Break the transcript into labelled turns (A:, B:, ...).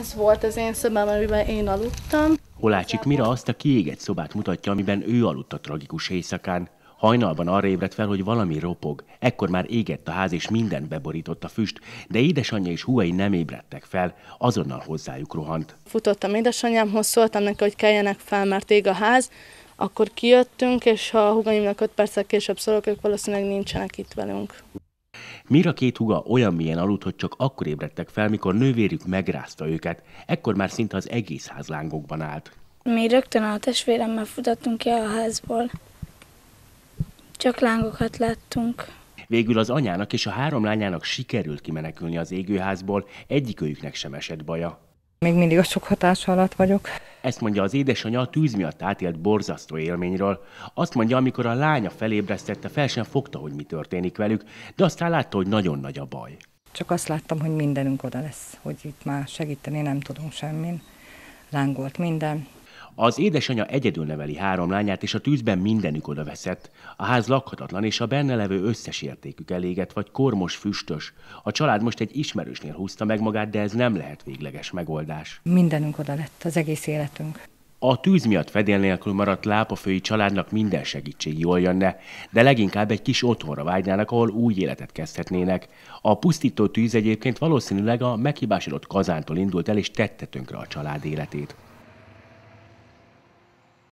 A: Ez volt az én szobám, amiben én aludtam.
B: Holácsik Mira azt a kiégett szobát mutatja, amiben ő aludt a tragikus éjszakán. Hajnalban arra ébredt fel, hogy valami ropog. Ekkor már égett a ház, és minden beborított a füst, de édesanyja és húgai nem ébredtek fel, azonnal hozzájuk rohant.
A: Futottam édesanyámhoz, szóltam neki, hogy keljenek fel, mert ég a ház, akkor kijöttünk, és ha a húgaimnak öt perccel később szólok, ők valószínűleg nincsenek itt velünk.
B: Mira két huga olyan milyen aludt, hogy csak akkor ébredtek fel, mikor nővérük megrázta őket. Ekkor már szinte az egész ház lángokban állt.
C: Mi rögtön a testvéremmel futottunk ki a házból. Csak lángokat láttunk.
B: Végül az anyának és a három lányának sikerült kimenekülni az égőházból, egyikőjüknek sem esett baja. Még mindig a sok hatás alatt vagyok. Ezt mondja az édesanyja a tűz miatt átélt borzasztó élményről. Azt mondja, amikor a lánya felébresztette, fel sem fogta, hogy mi történik velük, de aztán látta, hogy nagyon nagy a baj.
D: Csak azt láttam, hogy mindenünk oda lesz, hogy itt már segíteni nem tudunk semmin. Lángolt minden,
B: az édesanyja egyedül neveli három lányát, és a tűzben mindenük oda veszett. A ház lakhatatlan, és a benne levő összes értékük elégett, vagy kormos füstös. A család most egy ismerősnél húzta meg magát, de ez nem lehet végleges megoldás.
D: Mindenünk oda lett, az egész életünk.
B: A tűz miatt fedél nélkül maradt lápafői családnak minden segítség jól jönne, de leginkább egy kis otthonra vágynának, ahol új életet kezdhetnének. A pusztító tűz egyébként valószínűleg a meghibásodott kazántól indult el és tette tönkre a család életét.